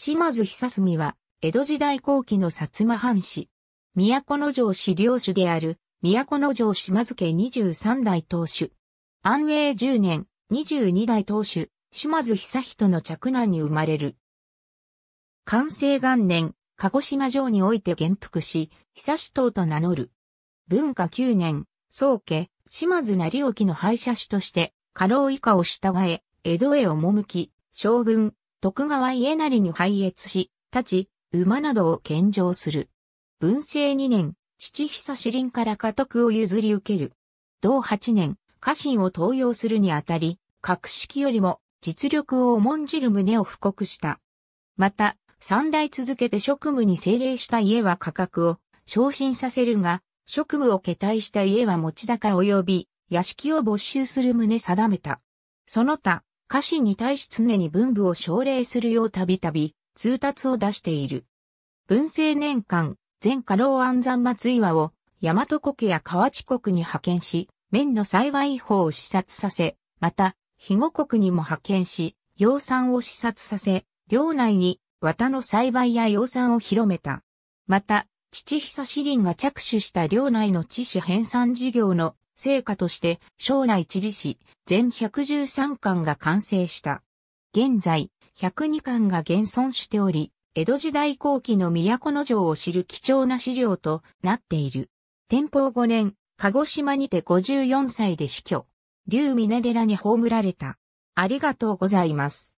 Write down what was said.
島津久住は、江戸時代後期の薩摩藩士。都城市領主である、都城島津家23代当主。安永10年、22代当主、島津久人の嫡男に生まれる。寛政元年、鹿児島城において元服し、久党と名乗る。文化9年、宗家、島津成沖の廃車師として、家老以下を従え、江戸へ赴き、将軍、徳川家なりに拝謁し、立ち、馬などを献上する。文政2年、父久死林から家督を譲り受ける。同8年、家臣を登用するにあたり、格式よりも実力を重んじる旨を布告した。また、三代続けて職務に精霊した家は価格を昇進させるが、職務を懈退した家は持ち高及び、屋敷を没収する旨定めた。その他、家臣に対し常に文部を奨励するようたびたび通達を出している。文政年間、全家老安山松岩を大和国や河内国に派遣し、面の幸い法を視察させ、また、肥後国にも派遣し、養蚕を視察させ、領内に綿の栽培や養蚕を広めた。また、父久志林が着手した領内の知種編纂事業の成果として、将内地理史、全113巻が完成した。現在、102巻が現存しており、江戸時代後期の都の城を知る貴重な資料となっている。天保5年、鹿児島にて54歳で死去。竜峰寺に葬られた。ありがとうございます。